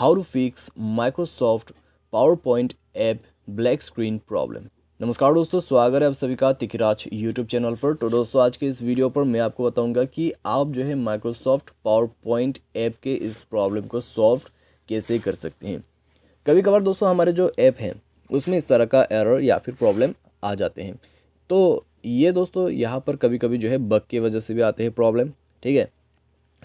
how to fix Microsoft PowerPoint app black screen problem नमस्कार दोस्तों स्वागत है आप सभी का तिखराज यूट्यूब चैनल पर तो दोस्तों आज के इस वीडियो पर मैं आपको बताऊंगा कि आप जो है माइक्रोसॉफ्ट पावर पॉइंट ऐप के इस प्रॉब्लम को सॉल्व कैसे कर सकते हैं कभी कभार दोस्तों हमारे जो ऐप हैं उसमें इस तरह का एरर या फिर प्रॉब्लम आ जाते हैं तो ये दोस्तों यहाँ पर कभी कभी जो है बग की वजह से भी आते हैं प्रॉब्लम ठीक है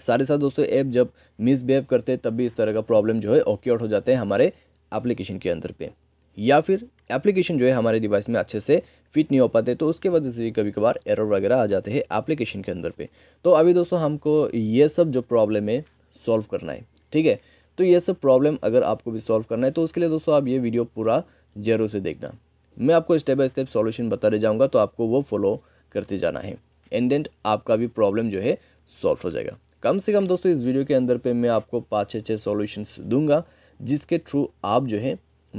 सारे साथ दोस्तों ऐप जब मिसबिहेव करते हैं तब भी इस तरह का प्रॉब्लम जो है ओके आउट हो जाते हैं हमारे एप्लीकेशन के अंदर पे या फिर एप्लीकेशन जो है हमारे डिवाइस में अच्छे से फिट नहीं हो पाते तो उसके वजह से भी कभी कभार एरर वगैरह आ जाते हैं एप्लीकेशन के अंदर पे तो अभी दोस्तों हमको ये सब जो प्रॉब्लम है सॉल्व करना है ठीक है तो ये सब प्रॉब्लम अगर आपको भी सॉल्व करना है तो उसके लिए दोस्तों आप ये वीडियो पूरा जरूर से देखना मैं आपको स्टेप बाय स्टेप सॉल्यूशन रहे जाऊँगा तो आपको वो फॉलो करते जाना है एंड देन आपका भी प्रॉब्लम जो है सॉल्व हो जाएगा कम से कम दोस्तों इस वीडियो के अंदर पे मैं आपको पाँच छः छः सॉल्यूशंस दूंगा जिसके थ्रू आप जो है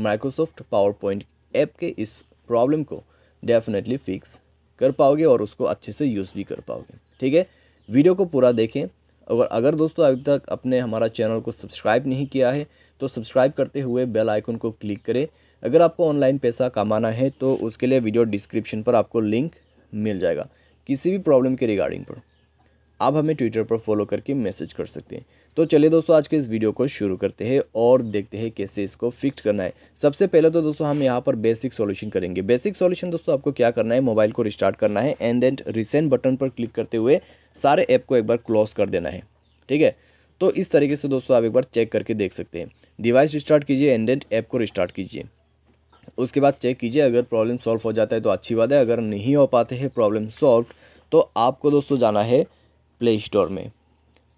माइक्रोसॉफ्ट पावर पॉइंट ऐप के इस प्रॉब्लम को डेफिनेटली फिक्स कर पाओगे और उसको अच्छे से यूज़ भी कर पाओगे ठीक है वीडियो को पूरा देखें और अगर दोस्तों अभी तक अपने हमारा चैनल को सब्सक्राइब नहीं किया है तो सब्सक्राइब करते हुए बेल आइकन को क्लिक करें अगर आपको ऑनलाइन पैसा कमाना है तो उसके लिए वीडियो डिस्क्रिप्शन पर आपको लिंक मिल जाएगा किसी भी प्रॉब्लम के रिगार्डिंग पर आप हमें ट्विटर पर फॉलो करके मैसेज कर सकते हैं तो चलिए दोस्तों आज के इस वीडियो को शुरू करते हैं और देखते हैं कैसे इसको फिक्स करना है सबसे पहले तो दोस्तों हम यहाँ पर बेसिक सॉल्यूशन करेंगे बेसिक सॉल्यूशन दोस्तों आपको क्या करना है मोबाइल को रिस्टार्ट करना है एंड एंड रिसेंट बटन पर क्लिक करते हुए सारे ऐप को एक बार क्लोज कर देना है ठीक है तो इस तरीके से दोस्तों आप एक बार चेक करके देख सकते हैं डिवाइस रिस्टार्ट कीजिए एंड एंड ऐप को रिस्टार्ट कीजिए उसके बाद चेक कीजिए अगर प्रॉब्लम सॉल्व हो जाता है तो अच्छी बात है अगर नहीं हो पाते हैं प्रॉब्लम सॉल्व तो आपको दोस्तों जाना है प्ले स्टोर में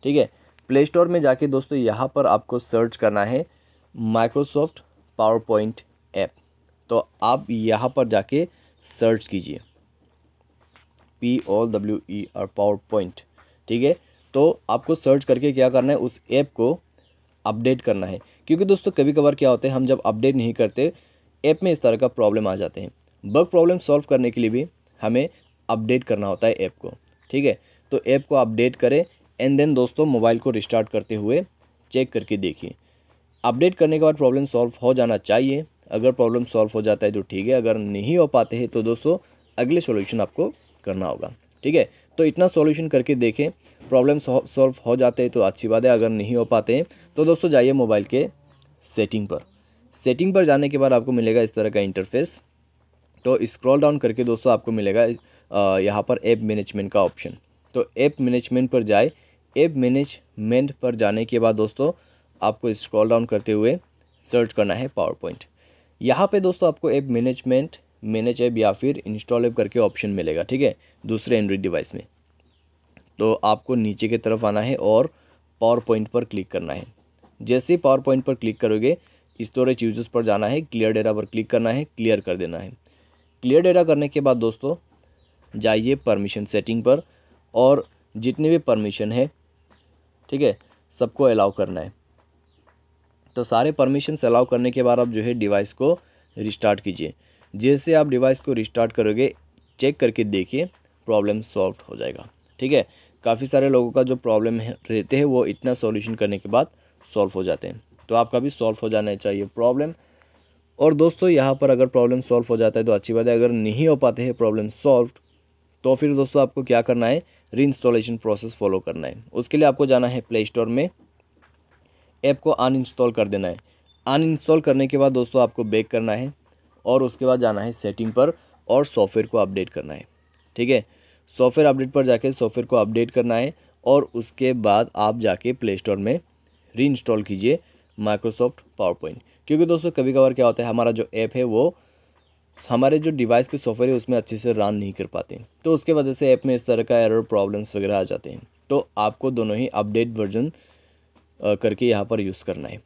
ठीक है प्ले स्टोर में जाके दोस्तों यहाँ पर आपको सर्च करना है माइक्रोसॉफ्ट पावर पॉइंट ऐप तो आप यहाँ पर जाके सर्च कीजिए P O W E e R PowerPoint ठीक है तो आपको सर्च करके क्या करना है उस ऐप को अपडेट करना है क्योंकि दोस्तों कभी कभार क्या होता है हम जब अपडेट नहीं करते ऐप में इस तरह का प्रॉब्लम आ जाते हैं बग प्रॉब्लम सॉल्व करने के लिए भी हमें अपडेट करना होता है ऐप को ठीक है तो ऐप को अपडेट करें एंड देन दोस्तों मोबाइल को रिस्टार्ट करते हुए चेक करके देखिए अपडेट करने के बाद प्रॉब्लम सॉल्व हो जाना चाहिए अगर प्रॉब्लम सॉल्व हो जाता है तो ठीक है अगर नहीं हो पाते हैं तो दोस्तों अगले सॉल्यूशन आपको करना होगा ठीक है तो इतना सॉल्यूशन करके देखें प्रॉब्लम सॉल्व हो जाते हैं तो अच्छी बात है अगर नहीं हो पाते हैं तो दोस्तों जाइए मोबाइल के सेटिंग पर सेटिंग पर जाने के बाद आपको मिलेगा इस तरह का इंटरफेस तो स्क्रॉल डाउन करके दोस्तों आपको मिलेगा यहाँ पर ऐप मैनेजमेंट का ऑप्शन तो ऐप मैनेजमेंट पर जाए ऐप मैनेजमेंट पर जाने के बाद दोस्तों आपको स्क्रॉल डाउन करते हुए सर्च करना है पावर पॉइंट यहाँ पर दोस्तों आपको ऐप मैनेजमेंट मैनेज ऐप या फिर इंस्टॉल ऐप करके ऑप्शन मिलेगा ठीक है दूसरे एंड्रॉइड डिवाइस में तो आपको नीचे की तरफ आना है और पावर पॉइंट पर क्लिक करना है जैसे पावर पॉइंट पर क्लिक करोगे स्टोरेज यूजर्स पर जाना है क्लियर डेटा पर क्लिक करना है क्लियर कर देना है क्लियर डेटा करने के बाद दोस्तों जाइए परमिशन सेटिंग पर और जितने भी परमिशन है ठीक है सबको अलाउ करना है तो सारे परमिशन अलाउ करने के बाद आप जो है डिवाइस को रिस्टार्ट कीजिए जैसे आप डिवाइस को रिस्टार्ट करोगे चेक करके देखिए प्रॉब्लम सॉल्व हो जाएगा ठीक है काफ़ी सारे लोगों का जो प्रॉब्लम है रहते हैं वो इतना सॉल्यूशन करने के बाद सॉल्व हो जाते हैं तो आपका भी सॉल्व हो जाना चाहिए प्रॉब्लम और दोस्तों यहाँ पर अगर प्रॉब्लम सॉल्व हो जाता है तो अच्छी बात है अगर नहीं हो पाते हैं प्रॉब्लम सॉल्व तो फिर दोस्तों आपको क्या करना है री इंस्टॉलेशन प्रोसेस फॉलो करना है उसके लिए आपको जाना है प्ले स्टोर में ऐप को अनइंस्टॉल कर देना है अनइंस्टॉल करने के बाद दोस्तों आपको बैक करना है और उसके बाद जाना है सेटिंग पर और सॉफ्टवेयर को अपडेट करना है ठीक है सॉफ्टवेयर अपडेट पर जाके सॉफ्टवेयर को अपडेट करना है और उसके बाद आप जाके प्ले स्टोर में री इंस्टॉल कीजिए माइक्रोसॉफ्ट पावर पॉइंट क्योंकि दोस्तों कभी कभार क्या होता है हमारा जो ऐप है वो हमारे जो डिवाइस के सॉफ्टवेयर है उसमें अच्छे से रन नहीं कर पाते तो उसके वजह से ऐप में इस तरह का एरर प्रॉब्लम्स वगैरह आ जाते हैं तो आपको दोनों ही अपडेट वर्जन करके यहाँ पर यूज़ करना है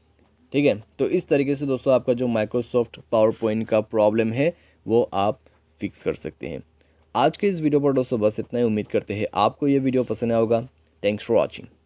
ठीक है तो इस तरीके से दोस्तों आपका जो माइक्रोसॉफ्ट पावर पॉइंट का प्रॉब्लम है वो आप फिक्स कर सकते हैं आज के इस वीडियो पर दोस्तों बस इतना ही उम्मीद करते हैं आपको ये वीडियो पसंद आया होगा थैंक्स फॉर वॉचिंग